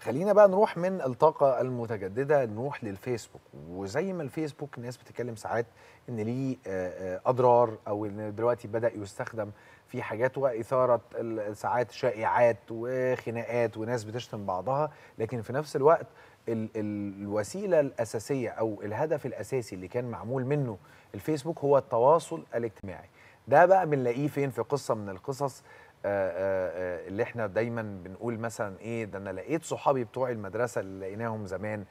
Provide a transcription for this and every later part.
خلينا بقى نروح من الطاقة المتجددة نروح للفيسبوك وزي ما الفيسبوك الناس بتتكلم ساعات ان ليه آه، آه، اضرار او ان دلوقتي بدأ يستخدم في حاجات واثارة ساعات شائعات وخناقات وناس بتشتم بعضها لكن في نفس الوقت ال الوسيلة الأساسية أو الهدف الأساسي اللي كان معمول منه الفيسبوك هو التواصل الاجتماعي ده بقى بنلاقيه فين في قصة من القصص آه، آه، آه، اللي احنا دايما بنقول مثلا ايه ده انا لقيت صحابي بتوع المدرسه اللي لقيناهم زمان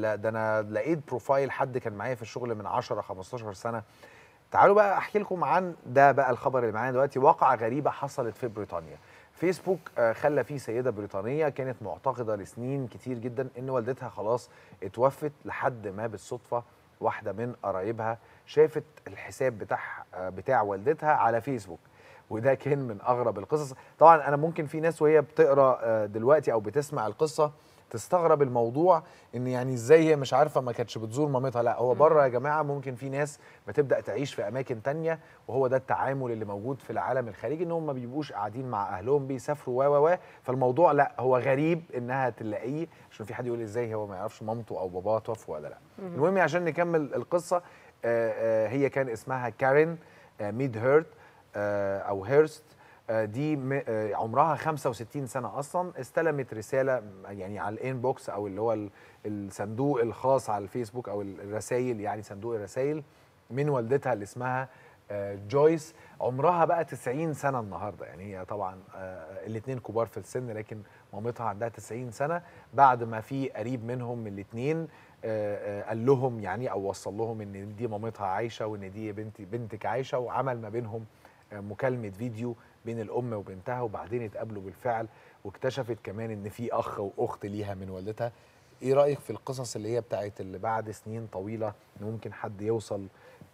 لا ده انا لقيت بروفايل حد كان معايا في الشغل من 10 15 سنه تعالوا بقى احكي لكم عن ده بقى الخبر اللي معانا دلوقتي واقعه غريبه حصلت في بريطانيا فيسبوك خلى فيه سيده بريطانيه كانت معتقده لسنين كتير جدا ان والدتها خلاص اتوفت لحد ما بالصدفه واحده من قرايبها شافت الحساب بتاع بتاع والدتها على فيسبوك وده كان من اغرب القصص طبعا انا ممكن في ناس وهي بتقرا آه، دلوقتي او بتسمع القصه تستغرب الموضوع ان يعني ازاي هي مش عارفه ما كانتش بتزور مامتها لا هو بره يا جماعه ممكن في ناس بتبدا تعيش في اماكن تانية وهو ده التعامل اللي موجود في العالم الخارجي ان هم ما بيبقوش قاعدين مع اهلهم بيسافروا و و فالموضوع لا هو غريب انها تلاقيه عشان في حد يقول ازاي هو ما يعرفش مامته او باباه توفوا ولا لا المهم عشان نكمل القصه آه، آه، هي كان اسمها كارين ميد هيرت آه، او هيرست آه، دي آه، عمرها 65 سنه اصلا استلمت رساله يعني على الانبوكس او اللي هو الصندوق الخاص على الفيسبوك او الرسائل يعني صندوق الرسائل من والدتها اللي اسمها جويس عمرها بقى 90 سنه النهارده يعني هي طبعا الاثنين كبار في السن لكن مامتها عندها 90 سنه بعد ما في قريب منهم الاثنين قال لهم يعني او وصل لهم ان دي مامتها عايشه وان دي بنتي بنتك عايشه وعمل ما بينهم مكالمه فيديو بين الام وبنتها وبعدين اتقابلوا بالفعل واكتشفت كمان ان في اخ واخت ليها من والدتها ايه رايك في القصص اللي هي بتاعت اللي بعد سنين طويله ان ممكن حد يوصل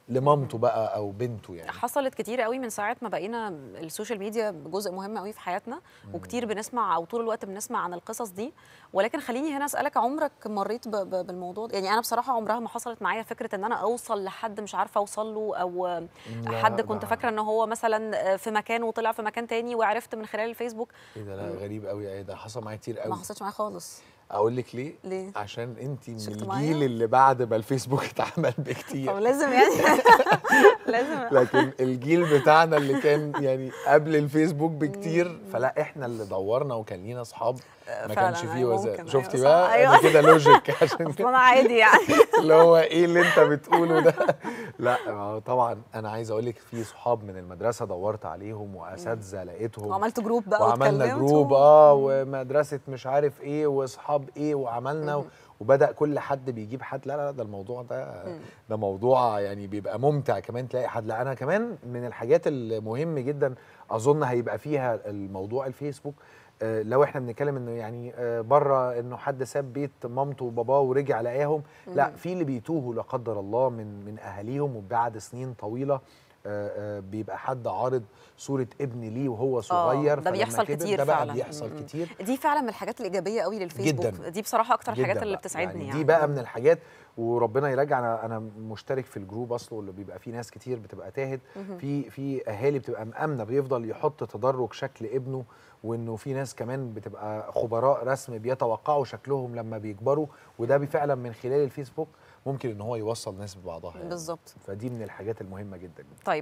لمامته بقى او بنته يعني حصلت كتير قوي من ساعه ما بقينا السوشيال ميديا جزء مهم قوي في حياتنا وكتير بنسمع او طول الوقت بنسمع عن القصص دي ولكن خليني هنا اسالك عمرك مريت بالموضوع يعني انا بصراحه عمرها ما حصلت معايا فكره ان انا اوصل لحد مش عارفه اوصل له او حد كنت فاكره ان هو مثلا في مكان وطلع في مكان تاني وعرفت من خلال الفيسبوك ايه ده لا غريب قوي ايه ده حصل معايا كتير قوي ما حصلش معايا خالص اقول لك ليه؟ ليه؟ عشان انت من الجيل اللي بعد ما الفيسبوك اتعمل بكتير طب لازم يعني لازم لكن الجيل بتاعنا اللي كان يعني قبل الفيسبوك بكتير فلا احنا اللي دورنا وكان لينا اصحاب ما كانش فيه أيوة، وزن شفتي أيوة، بقى أيوة. انا كده لوجيك عشان ما انا عادي يعني اللي هو ايه اللي انت بتقوله ده لا طبعا انا عايز اقول لك في صحاب من المدرسه دورت عليهم واساتذه لقيتهم وعملت جروب بقى وعملنا جروب اه ومدرسه مش عارف ايه واصحاب ايه وعملنا وبدا كل حد بيجيب حد لا لا ده الموضوع ده ده موضوع يعني بيبقى ممتع كمان تلاقي حد لا انا كمان من الحاجات المهم جدا اظن هيبقى فيها الموضوع الفيسبوك آه، لو احنا بنتكلم انه يعني آه، بره انه حد ساب بيت مامته وباباه ورجع لقاهم لا في اللي بيتوهوا لا قدر الله من من اهاليهم وبعد سنين طويله آه، بيبقى حد عارض صوره ابن ليه وهو صغير ده بيحصل كتير ده بقى فعلا بيحصل كتير دي فعلا من الحاجات الايجابيه قوي للفيسبوك جداً دي بصراحه اكتر الحاجات اللي بتسعدني يعني, يعني دي بقى من الحاجات وربنا يرجع انا انا مشترك في الجروب اصله اللي بيبقى فيه ناس كتير بتبقى تاهت في في اهالي بتبقى مامنه بيفضل يحط تدرج شكل ابنه وانه في ناس كمان بتبقى خبراء رسم بيتوقعوا شكلهم لما بيكبروا وده فعلا من خلال الفيسبوك ممكن ان هو يوصل ناس ببعضها يعني. بالظبط فدي من الحاجات المهمه جدا طيب